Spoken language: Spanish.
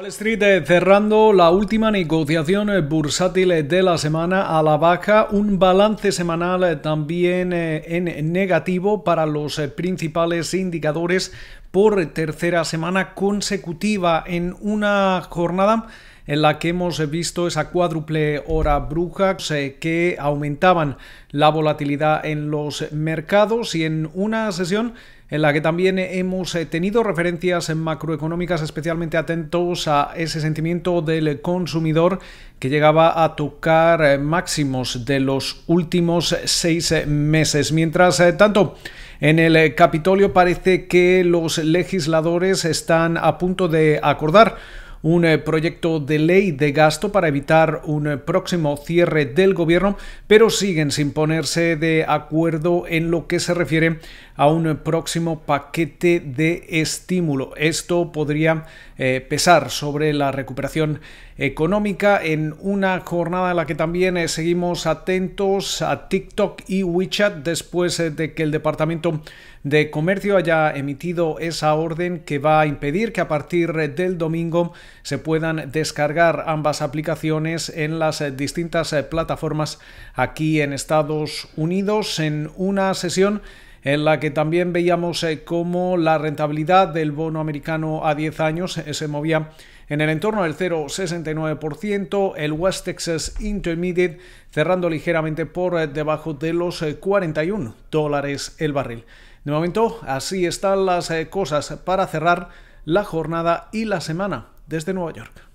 Wall Street eh, cerrando la última negociación eh, bursátil eh, de la semana a la baja, un balance semanal también en negativo para los principales indicadores por tercera semana consecutiva en una jornada en la que hemos visto esa cuádruple hora bruja eh, que aumentaban la volatilidad en los mercados y en una sesión en la que también hemos eh, tenido referencias macroeconómicas especialmente atentos a ese sentimiento del consumidor que llegaba a tocar eh, máximos de los últimos seis meses. Mientras eh, tanto, en el Capitolio parece que los legisladores están a punto de acordar un eh, proyecto de ley de gasto para evitar un eh, próximo cierre del gobierno, pero siguen sin ponerse de acuerdo en lo que se refiere a un eh, próximo paquete de estímulo. Esto podría pesar sobre la recuperación económica en una jornada en la que también seguimos atentos a TikTok y WeChat después de que el Departamento de Comercio haya emitido esa orden que va a impedir que a partir del domingo se puedan descargar ambas aplicaciones en las eh, distintas eh, plataformas aquí en Estados Unidos en una sesión en la que también veíamos eh, cómo la rentabilidad del bono americano a 10 años se movía en el entorno del 0,69%, el West Texas Intermediate cerrando ligeramente por debajo de los 41 dólares el barril. De momento, así están las cosas para cerrar la jornada y la semana desde Nueva York.